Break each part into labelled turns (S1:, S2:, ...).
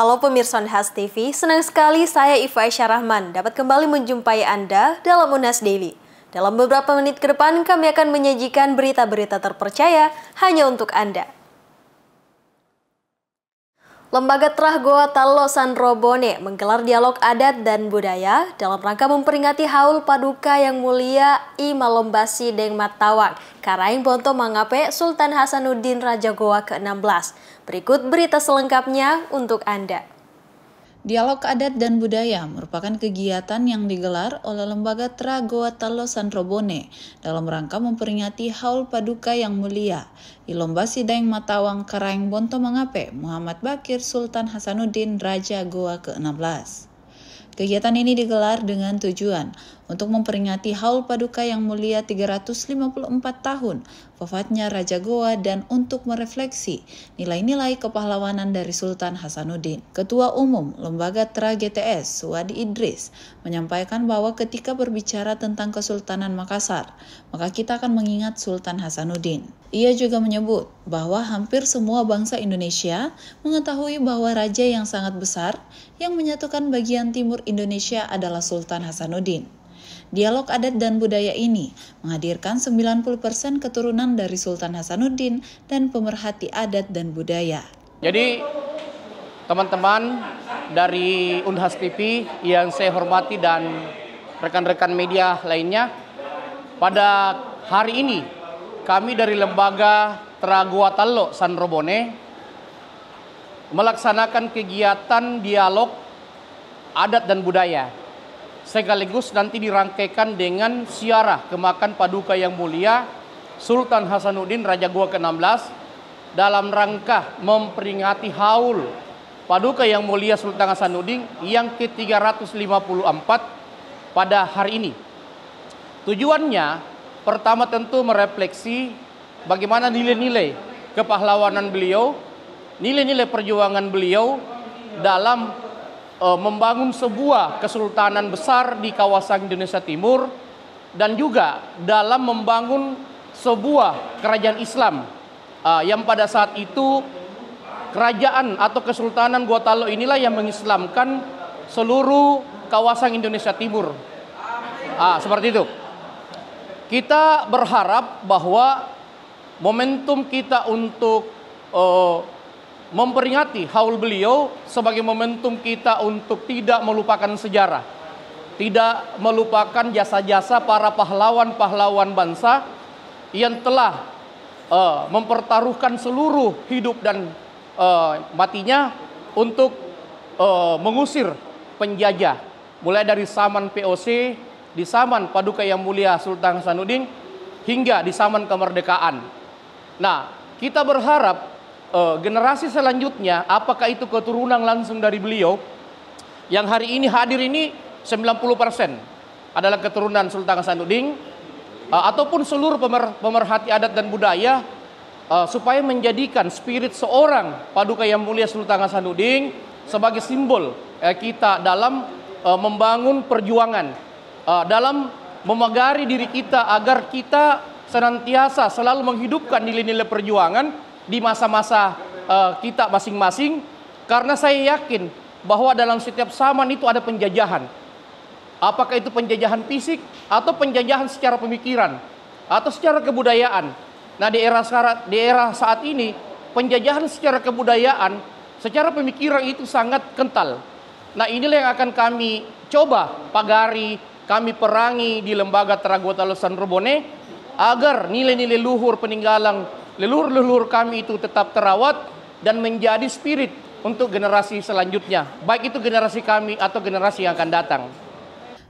S1: Halo pemirsa Unhas TV, senang sekali saya Iva Aisyah dapat kembali menjumpai Anda dalam Unhas Daily. Dalam beberapa menit ke depan kami akan menyajikan berita-berita terpercaya hanya untuk Anda. Lembaga Trahgoa Goa Talo Sanrobone menggelar dialog adat dan budaya dalam rangka memperingati haul paduka yang mulia I Malombasi Deng Matawang, Karaing Bonto Mangape Sultan Hasanuddin Raja Goa ke-16. Berikut berita selengkapnya untuk Anda.
S2: Dialog Adat dan Budaya merupakan kegiatan yang digelar oleh Lembaga Tragoa Talo Sanrobone dalam rangka memperingati Haul Paduka yang mulia. Di Lomba Sidang Matawang Karaeng Bonto Mangape, Muhammad Bakir Sultan Hasanuddin Raja Goa ke-16. Kegiatan ini digelar dengan tujuan untuk memperingati haul paduka yang mulia 354 tahun wafatnya Raja Goa dan untuk merefleksi nilai-nilai kepahlawanan dari Sultan Hasanuddin. Ketua Umum Lembaga Tra GTS, Wadi Idris, menyampaikan bahwa ketika berbicara tentang Kesultanan Makassar, maka kita akan mengingat Sultan Hasanuddin. Ia juga menyebut bahwa hampir semua bangsa Indonesia mengetahui bahwa raja yang sangat besar yang menyatukan bagian timur Indonesia adalah Sultan Hasanuddin. Dialog adat dan budaya ini menghadirkan 90% keturunan dari Sultan Hasanuddin dan pemerhati adat dan budaya.
S3: Jadi teman-teman dari Unhas TV yang saya hormati dan rekan-rekan media lainnya, pada hari ini kami dari lembaga Traguatalo San Robone melaksanakan kegiatan dialog adat dan budaya sekaligus nanti dirangkaikan dengan siarah kemakan paduka yang mulia Sultan Hasanuddin Raja Gua ke-16 dalam rangka memperingati haul paduka yang mulia Sultan Hasanuddin yang ke-354 pada hari ini. Tujuannya pertama tentu merefleksi bagaimana nilai-nilai kepahlawanan beliau, nilai-nilai perjuangan beliau dalam Eh, membangun sebuah kesultanan besar di kawasan Indonesia Timur dan juga dalam membangun sebuah kerajaan Islam eh, yang pada saat itu kerajaan atau kesultanan Gotalo inilah yang mengislamkan seluruh kawasan Indonesia Timur. Ah, seperti itu. Kita berharap bahwa momentum kita untuk uh, memperingati haul beliau sebagai momentum kita untuk tidak melupakan sejarah, tidak melupakan jasa-jasa para pahlawan-pahlawan bangsa yang telah uh, mempertaruhkan seluruh hidup dan uh, matinya untuk uh, mengusir penjajah, mulai dari saman POC, di saman Paduka Yang Mulia Sultan Hasanuddin hingga di saman kemerdekaan. Nah, kita berharap uh, generasi selanjutnya, apakah itu keturunan langsung dari beliau? Yang hari ini hadir ini 90% adalah keturunan Sultan Hasanuddin uh, ataupun seluruh pemer, pemerhati adat dan budaya uh, supaya menjadikan spirit seorang Paduka Yang Mulia Sultan Hasanuddin sebagai simbol uh, kita dalam uh, membangun perjuangan uh, dalam memagari diri kita agar kita senantiasa selalu menghidupkan nilai-nilai perjuangan di masa-masa uh, kita masing-masing karena saya yakin bahwa dalam setiap zaman itu ada penjajahan. Apakah itu penjajahan fisik atau penjajahan secara pemikiran atau secara kebudayaan. Nah, di era sekarang di era saat ini penjajahan secara kebudayaan, secara pemikiran itu sangat kental. Nah, inilah yang akan kami coba pagari, kami perangi di lembaga Teragota Lesan Robone agar nilai-nilai luhur peninggalan leluhur-leluhur kami itu tetap terawat dan menjadi spirit untuk generasi selanjutnya, baik itu generasi kami atau generasi yang akan datang.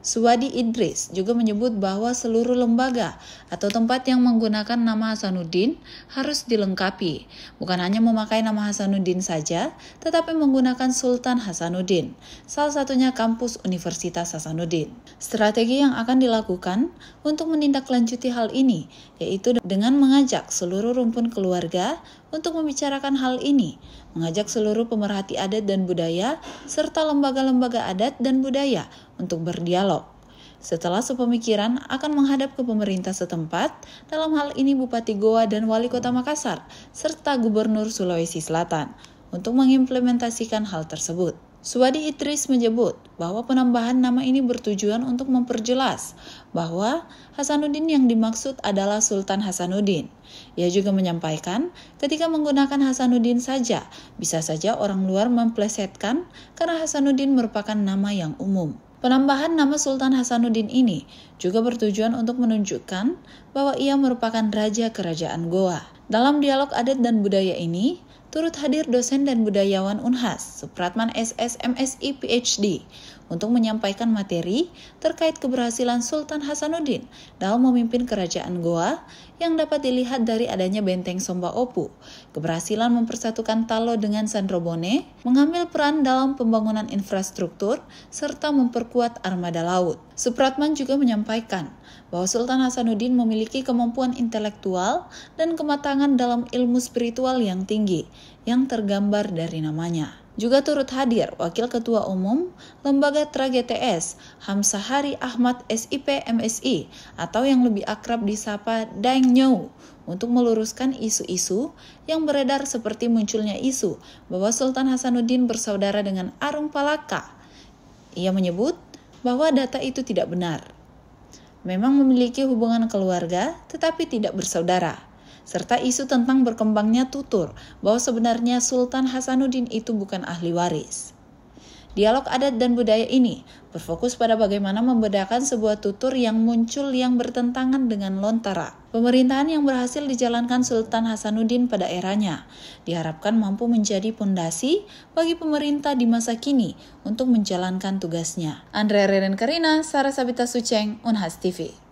S2: Suwadi Idris juga menyebut bahwa seluruh lembaga atau tempat yang menggunakan nama Hasanuddin harus dilengkapi, bukan hanya memakai nama Hasanuddin saja, tetapi menggunakan Sultan Hasanuddin, salah satunya kampus Universitas Hasanuddin. Strategi yang akan dilakukan untuk menindaklanjuti hal ini yaitu dengan mengajak seluruh rumpun keluarga untuk membicarakan hal ini, mengajak seluruh pemerhati adat dan budaya serta lembaga-lembaga adat dan budaya untuk berdialog. Setelah sepemikiran akan menghadap ke pemerintah setempat, dalam hal ini Bupati Goa dan Wali Kota Makassar, serta Gubernur Sulawesi Selatan, untuk mengimplementasikan hal tersebut. Suwadi Idris menyebut bahwa penambahan nama ini bertujuan untuk memperjelas bahwa Hasanuddin yang dimaksud adalah Sultan Hasanuddin. Ia juga menyampaikan ketika menggunakan Hasanuddin saja, bisa saja orang luar memplesetkan karena Hasanuddin merupakan nama yang umum. Penambahan nama Sultan Hasanuddin ini juga bertujuan untuk menunjukkan bahwa ia merupakan raja kerajaan Goa. Dalam dialog adat dan budaya ini, turut hadir dosen dan budayawan Unhas, Supratman SSMSI PhD, untuk menyampaikan materi terkait keberhasilan Sultan Hasanuddin dalam memimpin kerajaan Goa yang dapat dilihat dari adanya benteng Somba Opu, keberhasilan mempersatukan Talo dengan Sandrobone, mengambil peran dalam pembangunan infrastruktur, serta memperkuat armada laut. Supratman juga menyampaikan bahwa Sultan Hasanuddin memiliki kemampuan intelektual dan kematangan dalam ilmu spiritual yang tinggi, yang tergambar dari namanya. Juga turut hadir Wakil Ketua Umum Lembaga TRAGTS Hamsahari Ahmad SIP MSI atau yang lebih akrab disapa Daeng Nyou untuk meluruskan isu-isu yang beredar seperti munculnya isu bahwa Sultan Hasanuddin bersaudara dengan Arung Palaka. Ia menyebut bahwa data itu tidak benar. Memang memiliki hubungan keluarga tetapi tidak bersaudara serta isu tentang berkembangnya tutur bahwa sebenarnya Sultan Hasanuddin itu bukan ahli waris. Dialog adat dan budaya ini berfokus pada bagaimana membedakan sebuah tutur yang muncul yang bertentangan dengan lontara. Pemerintahan yang berhasil dijalankan Sultan Hasanuddin pada eranya diharapkan mampu menjadi pondasi bagi pemerintah di masa kini untuk menjalankan tugasnya. Andrea Reren Karina, Sarah Sabita Suceng, Unhas TV.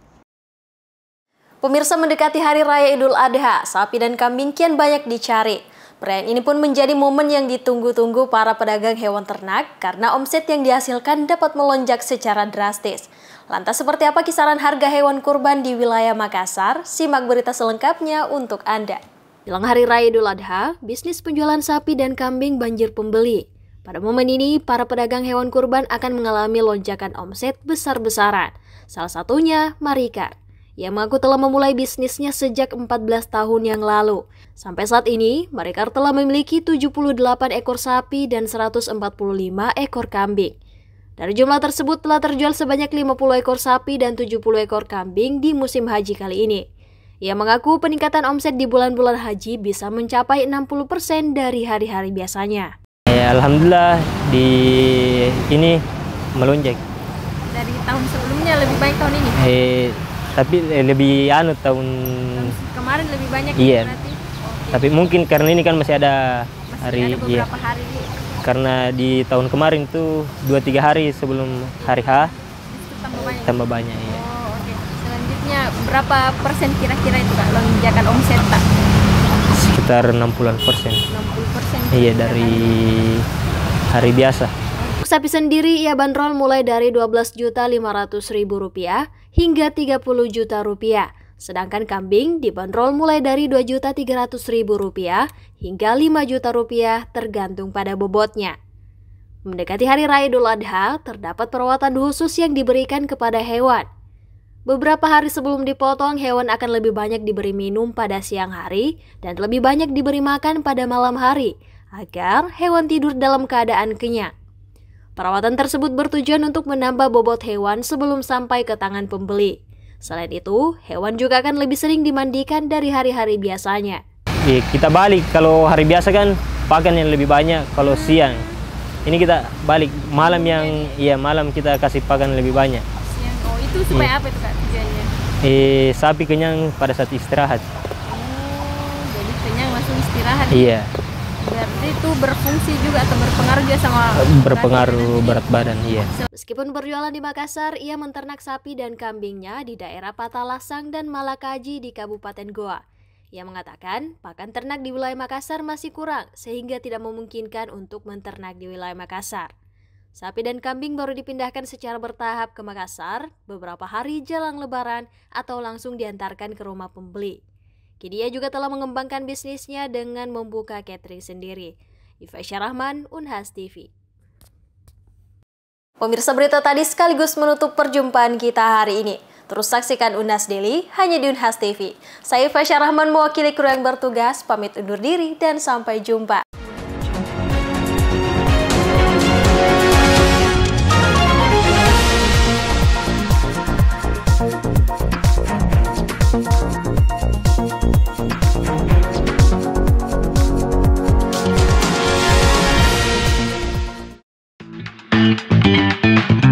S2: Pemirsa mendekati Hari Raya Idul Adha, sapi dan
S1: kambing kian banyak dicari. Perayaan ini pun menjadi momen yang ditunggu-tunggu para pedagang hewan ternak karena omset yang dihasilkan dapat melonjak secara drastis. Lantas seperti apa kisaran harga hewan kurban di wilayah Makassar? Simak berita selengkapnya untuk Anda. Jelang Hari Raya Idul Adha, bisnis penjualan sapi dan kambing banjir pembeli. Pada momen ini, para pedagang hewan kurban akan mengalami lonjakan omset besar-besaran. Salah satunya Marika. Ia mengaku telah memulai bisnisnya sejak 14 tahun yang lalu. Sampai saat ini, mereka telah memiliki 78 ekor sapi dan 145 ekor kambing. Dari jumlah tersebut telah terjual sebanyak 50 ekor sapi dan 70 ekor kambing di musim haji kali ini. Ia mengaku peningkatan omset di bulan-bulan haji bisa mencapai 60% dari hari-hari biasanya.
S3: Ya, Alhamdulillah di ini melonjak.
S1: Dari tahun sebelumnya lebih baik tahun
S3: ini? Eh, tapi eh, lebih anu tahun
S1: kemarin lebih banyak ya iya. ya
S3: berarti. Okay. Tapi mungkin karena ini kan masih ada masih hari ada iya. hari. Karena di tahun kemarin tuh dua tiga hari sebelum hari H tambah banyak. Tambah banyak ya. Oh, okay.
S1: Selanjutnya berapa persen kira-kira itu Kak lonjakan omset Pak?
S3: Sekitar 60-an persen. 60 persen. Iya dari hari biasa.
S1: Sapi sendiri ia bandrol mulai dari 12.500.000 rupiah hingga 30 juta rupiah. Sedangkan kambing dibanderol mulai dari rp rupiah hingga Rp5 juta rupiah tergantung pada bobotnya. Mendekati hari raya Idul Adha, terdapat perawatan khusus yang diberikan kepada hewan. Beberapa hari sebelum dipotong, hewan akan lebih banyak diberi minum pada siang hari dan lebih banyak diberi makan pada malam hari agar hewan tidur dalam keadaan kenyang. Perawatan tersebut bertujuan untuk menambah bobot hewan sebelum sampai ke tangan pembeli. Selain itu, hewan juga akan lebih sering dimandikan dari hari-hari biasanya.
S3: Ya, kita balik kalau hari biasa kan pakan yang lebih banyak kalau siang. Ini kita balik malam yang ya malam kita kasih pakan lebih banyak. Siang. Oh, itu supaya
S2: hmm. apa itu Kak tujuannya?
S3: Eh, sapi kenyang pada saat istirahat. Oh,
S1: jadi kenyang langsung istirahat. Iya berarti itu berfungsi juga atau berpengaruh juga sama eh, berpengaruh
S3: badan berat badan iya
S1: meskipun berjualan di Makassar ia menternak sapi dan kambingnya di daerah Patalasang dan Malakaji di Kabupaten Goa ia mengatakan pakan ternak di wilayah Makassar masih kurang sehingga tidak memungkinkan untuk menternak di wilayah Makassar Sapi dan kambing baru dipindahkan secara bertahap ke Makassar beberapa hari jelang lebaran atau langsung diantarkan ke rumah pembeli. Kini ia juga telah mengembangkan bisnisnya dengan membuka catering sendiri. Iva Rahman, Unhas TV. Pemirsa berita tadi sekaligus menutup perjumpaan kita hari ini. Terus saksikan Unas Daily hanya di Unhas TV. Saya Fasya Rahman mewakili kru yang bertugas, pamit undur diri dan sampai jumpa. Thank you.